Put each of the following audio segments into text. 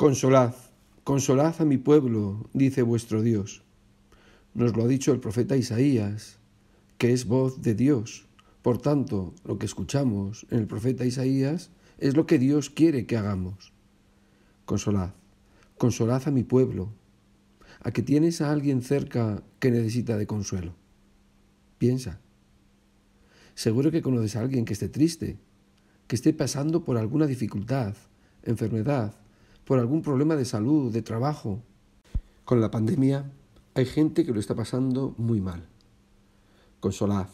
Consolad, consolad a mi pueblo, dice vuestro Dios. Nos lo ha dicho el profeta Isaías, que es voz de Dios. Por tanto, lo que escuchamos en el profeta Isaías es lo que Dios quiere que hagamos. Consolad, consolad a mi pueblo, a que tienes a alguien cerca que necesita de consuelo. Piensa. Seguro que conoces a alguien que esté triste, que esté pasando por alguna dificultad, enfermedad, por algún problema de salud, de trabajo. Con la pandemia hay gente que lo está pasando muy mal. Consolad,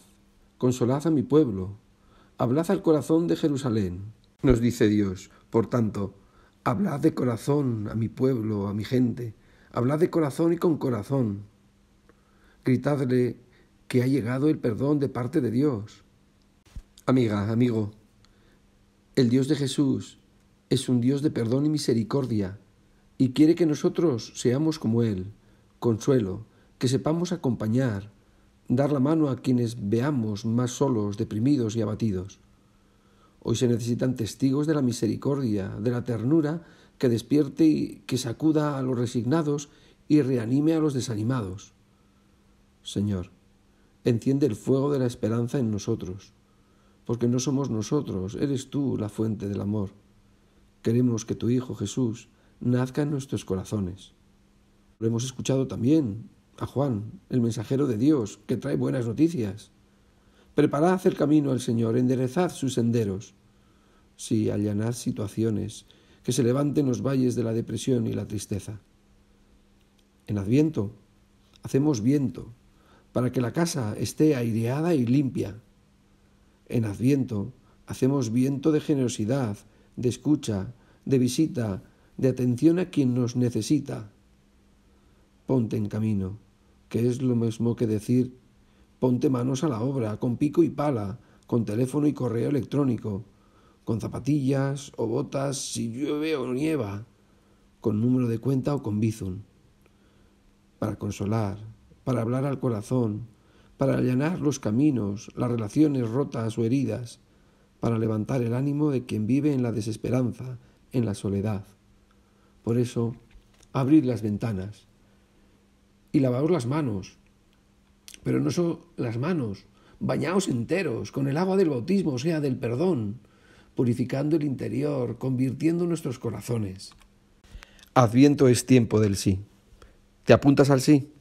consolad a mi pueblo, hablad al corazón de Jerusalén, nos dice Dios. Por tanto, hablad de corazón a mi pueblo, a mi gente, hablad de corazón y con corazón. Gritadle que ha llegado el perdón de parte de Dios. Amiga, amigo, el Dios de Jesús es un Dios de perdón y misericordia, y quiere que nosotros seamos como Él, consuelo, que sepamos acompañar, dar la mano a quienes veamos más solos, deprimidos y abatidos. Hoy se necesitan testigos de la misericordia, de la ternura, que despierte y que sacuda a los resignados y reanime a los desanimados. Señor, enciende el fuego de la esperanza en nosotros, porque no somos nosotros, eres tú la fuente del amor. Queremos que tu Hijo Jesús nazca en nuestros corazones. Lo hemos escuchado también a Juan, el mensajero de Dios, que trae buenas noticias. Preparad el camino al Señor, enderezad sus senderos. Si allanad situaciones, que se levanten los valles de la depresión y la tristeza. En Adviento hacemos viento para que la casa esté aireada y limpia. En Adviento hacemos viento de generosidad de escucha, de visita, de atención a quien nos necesita. Ponte en camino, que es lo mismo que decir ponte manos a la obra, con pico y pala, con teléfono y correo electrónico, con zapatillas o botas si llueve o nieva, con número de cuenta o con bizum, para consolar, para hablar al corazón, para allanar los caminos, las relaciones rotas o heridas, para levantar el ánimo de quien vive en la desesperanza, en la soledad. Por eso, abrid las ventanas y lavaos las manos, pero no solo las manos, bañaos enteros con el agua del bautismo, o sea, del perdón, purificando el interior, convirtiendo nuestros corazones. Adviento es tiempo del sí. ¿Te apuntas al sí?